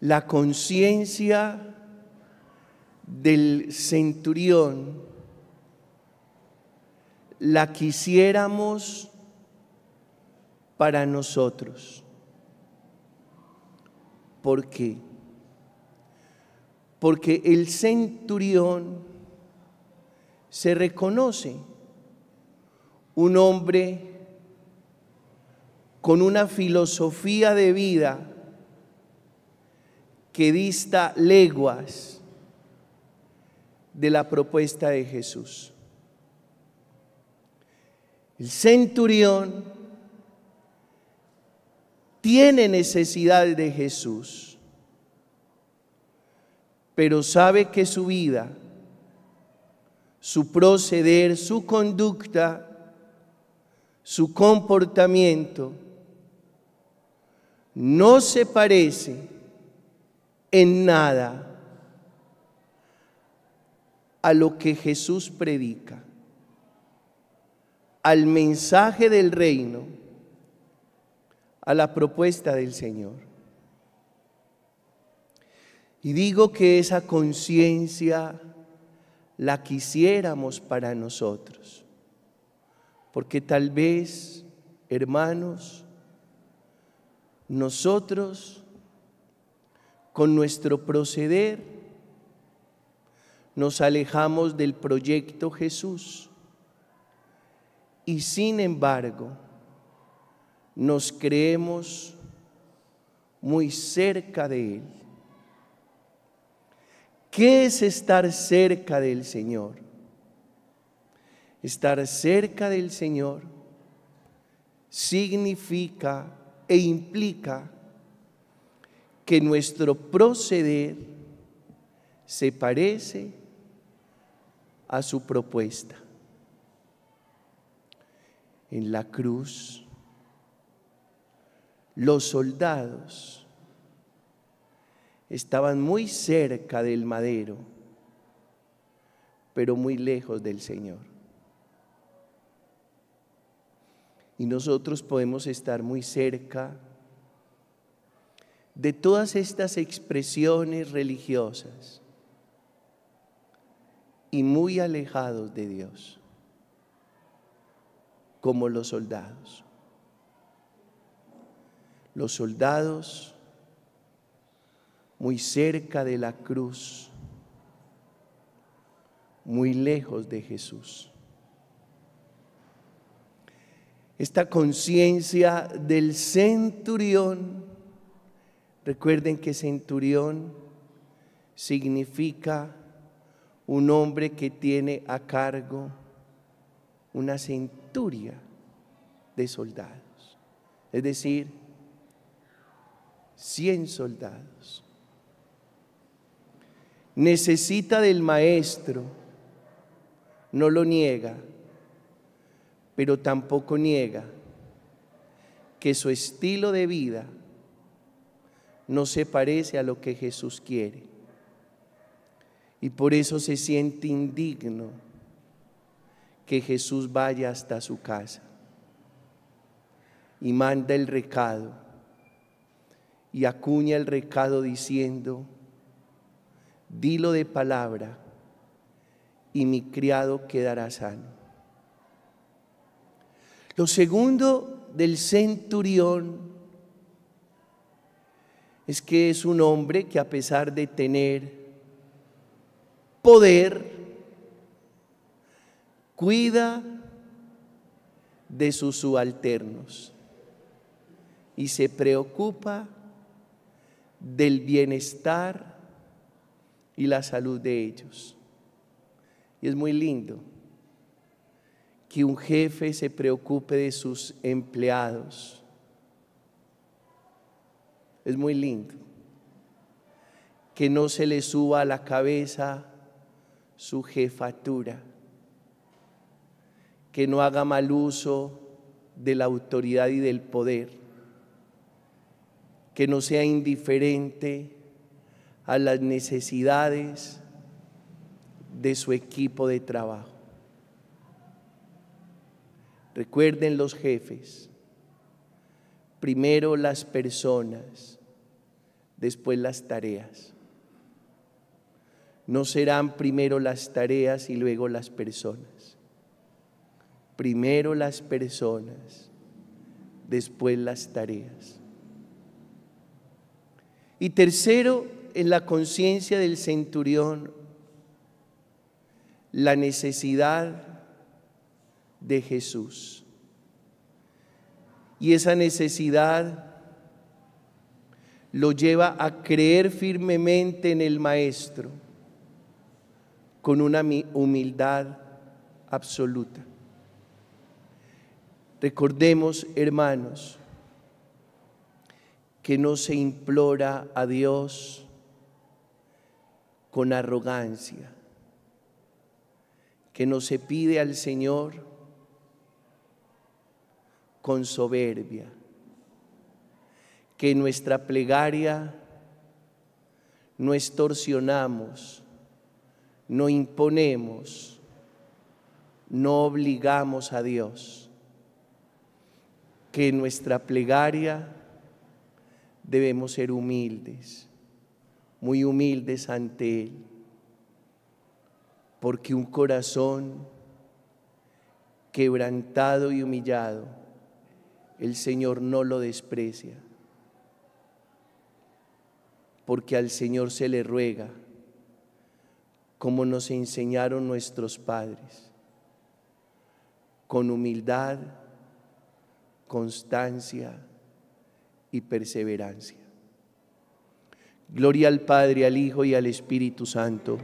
la conciencia del centurión la quisiéramos para nosotros. ¿Por qué? Porque el centurión se reconoce un hombre con una filosofía de vida que dista leguas de la propuesta de Jesús. El centurión tiene necesidad de Jesús, pero sabe que su vida, su proceder, su conducta, su comportamiento, no se parece en nada a lo que Jesús predica, al mensaje del reino, a la propuesta del Señor. Y digo que esa conciencia la quisiéramos para nosotros, porque tal vez, hermanos, nosotros con nuestro proceder, nos alejamos del proyecto Jesús y sin embargo nos creemos muy cerca de Él. ¿Qué es estar cerca del Señor? Estar cerca del Señor significa e implica que nuestro proceder se parece a su propuesta. En la cruz, los soldados estaban muy cerca del madero, pero muy lejos del Señor. Y nosotros podemos estar muy cerca de todas estas expresiones religiosas y muy alejados de Dios, como los soldados. Los soldados muy cerca de la cruz, muy lejos de Jesús. Esta conciencia del centurión Recuerden que centurión significa un hombre que tiene a cargo una centuria de soldados, es decir, 100 soldados. Necesita del maestro, no lo niega, pero tampoco niega que su estilo de vida no se parece a lo que Jesús quiere. Y por eso se siente indigno que Jesús vaya hasta su casa y manda el recado y acuña el recado diciendo, dilo de palabra y mi criado quedará sano. Lo segundo del centurión es que es un hombre que a pesar de tener poder, cuida de sus subalternos y se preocupa del bienestar y la salud de ellos. Y es muy lindo que un jefe se preocupe de sus empleados es muy lindo. Que no se le suba a la cabeza su jefatura, que no haga mal uso de la autoridad y del poder, que no sea indiferente a las necesidades de su equipo de trabajo. Recuerden los jefes, primero las personas después las tareas. No serán primero las tareas y luego las personas. Primero las personas, después las tareas. Y tercero, en la conciencia del centurión, la necesidad de Jesús. Y esa necesidad lo lleva a creer firmemente en el Maestro con una humildad absoluta. Recordemos, hermanos, que no se implora a Dios con arrogancia, que no se pide al Señor con soberbia que en nuestra plegaria no extorsionamos, no imponemos, no obligamos a Dios. Que en nuestra plegaria debemos ser humildes, muy humildes ante Él, porque un corazón quebrantado y humillado, el Señor no lo desprecia porque al Señor se le ruega, como nos enseñaron nuestros padres, con humildad, constancia y perseverancia. Gloria al Padre, al Hijo y al Espíritu Santo.